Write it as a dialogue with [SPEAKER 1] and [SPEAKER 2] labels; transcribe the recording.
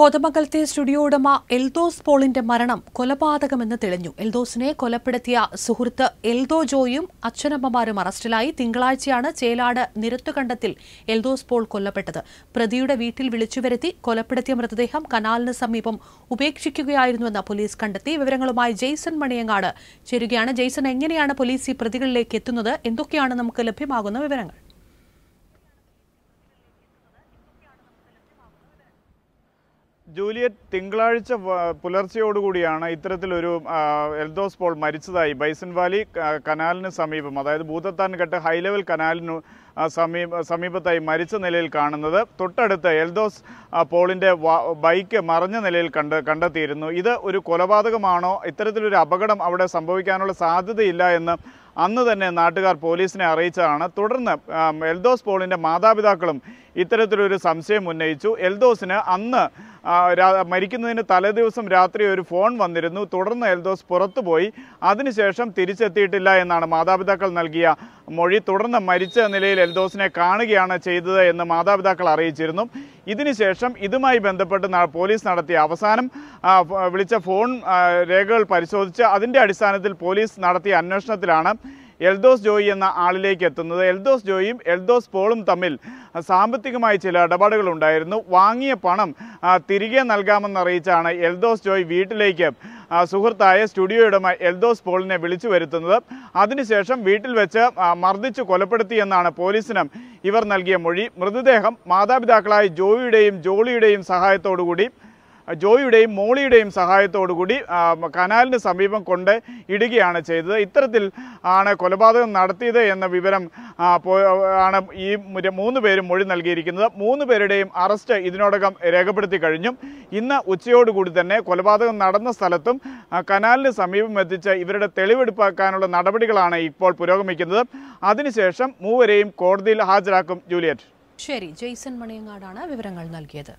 [SPEAKER 1] കോതമംഗലത്തെ studio ഉടമ എൽദോസ് പോളിന്റെ മരണം കൊലപാതകമെന്ന് തെളിഞ്ഞു എൽദോസിനെ കൊലപ്പെടുത്തിയ സുഹൃത്ത് എൽദോ ജോയും അച്ഛനമ്മമാരും അറസ്റ്റിലായി തിങ്കളാഴ്ചയാണ് ചേലാട് നിരത്തുകണ്ടത്തിൽ എൽദോസ് പോൾ കൊല്ലപ്പെട്ടത് പ്രതിയുടെ വീട്ടിൽ വിളിച്ചുവരുത്തി കൊലപ്പെടുത്തിയ മൃതദേഹം കനാലിന് സമീപം ഉപേക്ഷിക്കുകയായിരുന്നുവെന്ന് പോലീസ് കണ്ടെത്തി വിവരങ്ങളുമായി ജെയ്സൺ മണിയങ്ങാട് ചേരുകയാണ് ജെയ്സൺ എങ്ങനെയാണ് പോലീസ് ഈ പ്രതികളിലേക്ക് എത്തുന്നത് എന്തൊക്കെയാണ് നമുക്ക് ലഭ്യമാകുന്ന
[SPEAKER 2] വിവരങ്ങൾ ജൂലിയറ്റ് തിങ്കളാഴ്ച പുലർച്ചെയോടുകൂടിയാണ് ഇത്തരത്തിലൊരു എൽദോസ് പോൾ മരിച്ചതായി ബൈസൺ വാലി കനാലിന് സമീപം അതായത് ഭൂതത്താൻഘട്ട് ഹൈ ലെവൽ കനാലിനു സമീപ സമീപത്തായി മരിച്ച നിലയിൽ കാണുന്നത് തൊട്ടടുത്ത് എൽദോസ് പോളിൻ്റെ ബൈക്ക് മറഞ്ഞ നിലയിൽ കണ്ട് കണ്ടെത്തിയിരുന്നു ഇത് ഒരു കൊലപാതകമാണോ ഇത്തരത്തിലൊരു അപകടം അവിടെ സംഭവിക്കാനുള്ള സാധ്യതയില്ല എന്ന് അന്ന് തന്നെ നാട്ടുകാർ പോലീസിനെ അറിയിച്ചതാണ് തുടർന്ന് എൽദോസ് പോളിൻ്റെ മാതാപിതാക്കളും ഇത്തരത്തിലൊരു സംശയം ഉന്നയിച്ചു എൽദോസിന് അന്ന് മരിക്കുന്നതിന് തലേദിവസം രാത്രി ഒരു ഫോൺ വന്നിരുന്നു തുടർന്ന് എൽദോസ് പുറത്തുപോയി അതിനുശേഷം തിരിച്ചെത്തിയിട്ടില്ല എന്നാണ് മാതാപിതാക്കൾ നൽകിയ മൊഴി തുടർന്ന് മരിച്ച നിലയിൽ എൽദോസിനെ കാണുകയാണ് ചെയ്തത് എന്ന് മാതാപിതാക്കൾ അറിയിച്ചിരുന്നു ഇതിനുശേഷം ഇതുമായി ബന്ധപ്പെട്ട് പോലീസ് നടത്തിയ അവസാനം വിളിച്ച ഫോൺ രേഖകൾ പരിശോധിച്ച് അതിൻ്റെ അടിസ്ഥാനത്തിൽ പോലീസ് നടത്തിയ അന്വേഷണത്തിലാണ് എൽദോസ് ജോയി എന്ന ആളിലേക്ക് എത്തുന്നത് എൽദോസ് ജോയിയും എൽദോസ് പോളും തമ്മിൽ സാമ്പത്തികമായി ചില ഇടപാടുകൾ ഉണ്ടായിരുന്നു വാങ്ങിയ പണം തിരികെ നൽകാമെന്നറിയിച്ചാണ് എൽദോസ് ജോയ് വീട്ടിലേക്ക് സുഹൃത്തായ സ്റ്റുഡിയോ എൽദോസ് പോളിനെ വിളിച്ചു വരുത്തുന്നത് അതിനുശേഷം വീട്ടിൽ വെച്ച് മർദ്ദിച്ചു കൊലപ്പെടുത്തിയെന്നാണ് പോലീസിന് ഇവർ നൽകിയ മൊഴി മൃതദേഹം മാതാപിതാക്കളായ ജോയിയുടെയും ജോളിയുടെയും സഹായത്തോടുകൂടി ജോയിയുടെയും മോളിയുടെയും സഹായത്തോടുകൂടി കനാലിന് സമീപം കൊണ്ട് ഇടുകയാണ് ചെയ്തത് ഇത്തരത്തിൽ ആണ് കൊലപാതകം നടത്തിയത് എന്ന വിവരം ആണ് ഈ മൂന്ന് പേരും മൊഴി നൽകിയിരിക്കുന്നത് മൂന്ന് പേരുടെയും അറസ്റ്റ് ഇതിനോടകം രേഖപ്പെടുത്തി കഴിഞ്ഞു ഇന്ന് ഉച്ചയോടുകൂടി തന്നെ കൊലപാതകം നടന്ന സ്ഥലത്തും കനാലിന് സമീപം എത്തിച്ച് ഇവരുടെ തെളിവെടുപ്പാക്കാനുള്ള നടപടികളാണ് ഇപ്പോൾ പുരോഗമിക്കുന്നത് അതിനുശേഷം മൂവരെയും കോടതിയിൽ ഹാജരാക്കും ജൂലിയറ്റ്
[SPEAKER 1] ശരി ജെയ്സൺ മണിയങ്ങാടാണ്
[SPEAKER 2] വിവരങ്ങൾ നൽകിയത്